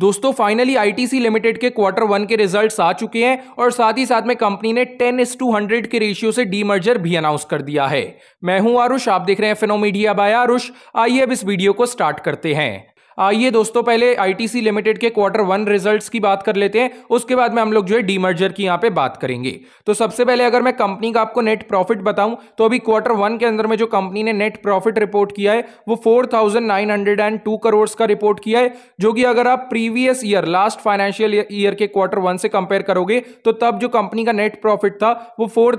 दोस्तों finally ITC limited के quarter one के रिजल्ट्स आ चुके हैं और साथ ही साथ में कंपनी ने टेन एस टू हंड्रेड के रेशियो से डीमर्जर भी अनाउंस कर दिया है मैं हूं आरुष आप देख रहे हैं फिनोमीडिया बाय आरुष आइए अब इस वीडियो को स्टार्ट करते हैं आइए दोस्तों पहले आईटीसी लिमिटेड के क्वार्टर वन रिजल्ट्स की बात कर लेते हैं उसके बाद में हम लोग जो है डीमर्जर की यहाँ पे बात करेंगे तो सबसे पहले अगर मैं कंपनी का आपको नेट प्रॉफिट बताऊं तो अभी क्वार्टर वन के अंदर में जो कंपनी ने नेट प्रॉफिट रिपोर्ट किया है वो 4902 करोड़ का रिपोर्ट किया है जो कि अगर आप previous year last financial year के क्वार्टर वन से कंपेयर करोगे तो तब जो कंपनी का नेट प्रॉफिट था वो फोर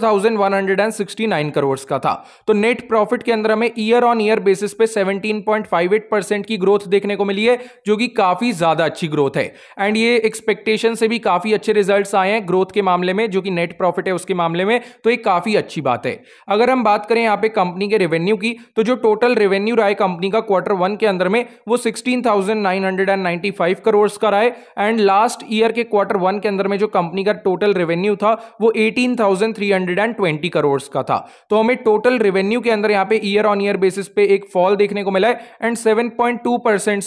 करोड़ का था तो नेट प्रॉफिट के अंदर हमें ईयर ऑन ईयर बेसिस पे सेवनटीन परसेंट की ग्रोथ देखने को को मिली है जो कि काफ़ी ज़्यादा अच्छी ग्रोथ है एंड ये एक्सपेक्टेशन से भी काफ़ी अच्छे रिजल्ट आए हैं ग्रोथ के मामले में जो कि नेट प्रॉफिट है उसके मामले में तो ये काफ़ी अच्छी बात है अगर हम बात करें यहाँ पे कंपनी के रेवेन्यू की तो जो टोटल रेवेन्यू रहा है कंपनी का क्वार्टर वन के अंदर में वो सिक्सटीन करोड़ का रहा है एंड लास्ट ईयर के क्वार्टर वन के अंदर में जो कंपनी का टोटल रेवेन्यू था वो एटीन करोड़ का था तो हमें टोटल रेवेन्यू के अंदर यहाँ पे ईयर ऑन ईयर बेसिस पे एक फॉल देखने को मिला है एंड सेवन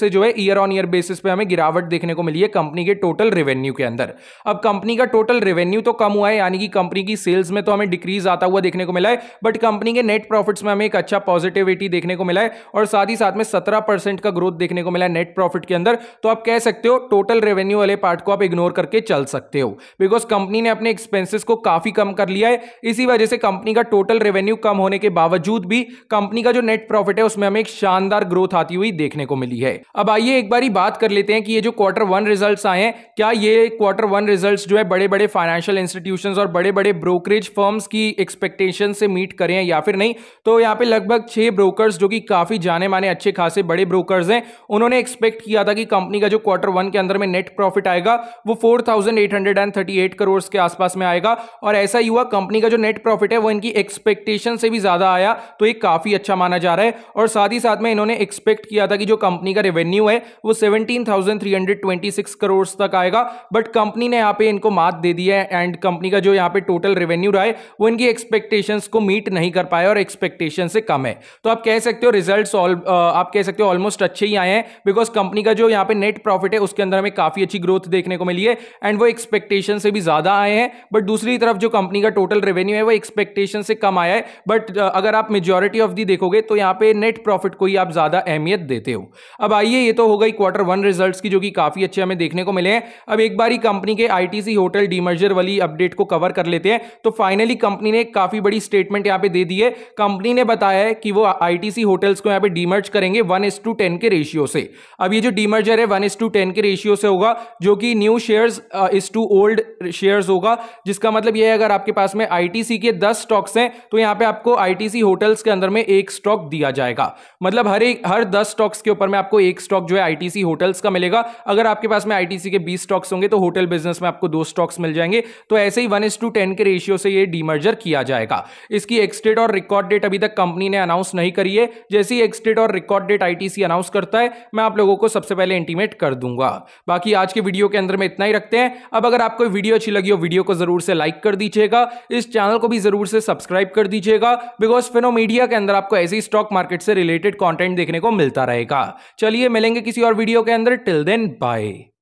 से से जो है ईयर ऑन ईयर बेसिस पे हमें गिरावट देखने को मिली है कंपनी के टोटल रेवेन्यू के अंदर अब कंपनी का टोटल रेवेन्यू तो कम हुआ है यानी कि कंपनी की सेल्स में तो हमें डिक्रीज आता हुआ देखने को मिला है बट कंपनी के नेट प्रॉफिट्स में हमें एक अच्छा पॉजिटिविटी देखने को मिला है और साथ ही साथ में सत्रह का ग्रोथ देखने को मिला है नेट प्रॉफिट के अंदर तो आप कह सकते हो टोटल रेवेन्यू वाले पार्ट को आप इग्नोर करके चल सकते हो बिकॉज कंपनी ने अपने एक्सपेंसिस को काफी कम कर लिया है इसी वजह से कंपनी का टोटल रेवेन्यू कम होने के बावजूद भी कंपनी का जो नेट प्रॉफिट है उसमें हमें एक शानदार ग्रोथ आती हुई देखने को मिली है अब आइए एक बार ही बात कर लेते हैं कि ये जो क्वार्टर वन रिजल्ट्स आए हैं क्या ये क्वार्टर वन रिजल्ट्स जो है बड़े बड़े फाइनेंशियल इंस्टीट्यूशंस और बड़े बड़े ब्रोकरेज फर्म्स की एक्सपेक्टेशन से मीट करें या फिर नहीं तो यहाँ पे लगभग छः ब्रोकर्स जो कि काफ़ी जाने माने अच्छे खासे बड़े ब्रोकर्स हैं उन्होंने एक्सपेक्ट किया था कि कंपनी का जो क्वार्टर वन के अंदर में नेट प्रॉफिट आएगा वो फोर करोड़ के आसपास में आएगा और ऐसा ही हुआ कंपनी का जो नेट प्रॉफिट है वो इनकी एक्सपेक्टेशन से भी ज़्यादा आया तो ये काफ़ी अच्छा माना जा रहा है और साथ ही साथ में इन्होंने एक्सपेक्ट किया था कि जो कंपनी का रेवेन्यू रेवेन्यू है वो 17,326 करोड़ तक आएगा बट कंपनी ने यहाँ पे इनको मात दे दी है एंड कंपनी का जो यहाँ पे टोटल रेवेन्यू रहा है वो इनकी एक्सपेक्टेशन को मीट नहीं कर पाया और एक्सपेक्टेशन से कम है तो आप कह सकते हो रिजल्ट आप कह सकते हो ऑलमोस्ट अच्छे ही आए हैं बिकॉज कंपनी का जो यहाँ पे नेट प्रॉफिट है उसके अंदर हमें काफी अच्छी ग्रोथ देखने को मिली है एंड वो एक्सपेक्टेशन से भी ज्यादा आए हैं बट दूसरी तरफ जो कंपनी का टोटल रेवेन्यू है वो एक्सपेक्टेशन से कम आया है बट अगर आप मेजोरिटी ऑफ दी देखोगे तो यहाँ पे नेट प्रॉफिट को ही आप ज्यादा अहमियत देते हो अब आइए चलिए ये तो हो गई क्वार्टर वन रिजल्ट्स की जो कि काफ़ी अच्छे हमें देखने को मिले हैं अब एक बार ही कंपनी के आईटीसी होटल डीमर्जर वाली अपडेट को कवर कर लेते हैं तो फाइनली कंपनी ने काफ़ी बड़ी स्टेटमेंट यहां पे दे दी है कंपनी ने बताया है कि वो आईटीसी होटल्स को यहां पे डीमर्ज करेंगे वन एस टू टेन के रेशियो से अब ये जो डीमर्जर है वन एस टू टेन के रेशियो से होगा जो कि new share is to old share होगा जिसका मतलब यह है अगर आपके पास में आईटीसी के दस स्टॉक्स हैं तो यहां पर आपको आईटीसी होटल्स के अंदर में एक स्टॉक दिया जाएगा मतलब हर एक हर दस स्टॉक्स के ऊपर में आपको एक स्टॉक जो है आईटीसी होटल्स का मिलेगा अगर आपके पास में आईटीसी के 20 स्टॉक्स होंगे तो होटल बिजनेस में आपको दो स्टॉक्स मिल जाएंगे तो ऐसे ही वन टू टेन के रेशियो से ये डीमर्जर किया जाएगा इसकी एक्सडेट और रिकॉर्ड डेट अभी तक कंपनी ने अनाउंस नहीं करी है जैसे ही एक्सडेट और रिकॉर्ड डेट आईटीसी अनाउंस करता है मैं आप लोगों को सबसे पहले इंटीमेट कर दूंगा बाकी आज के वीडियो के अंदर में इतना ही रखते हैं अब अगर आपको वीडियो अच्छी लगी हो वीडियो को जरूर से लाइक कर दीजिएगा इस चैनल को भी जरूर से सब्सक्राइब कर दीजिएगा बिकॉज फिनो मीडिया के अंदर आपको ऐसे ही स्टॉक मार्केट से रिलेटेड कॉन्टेंट देखने को मिलता रहेगा चलिए मिलेंगे किसी और वीडियो के अंदर टिल देन बाय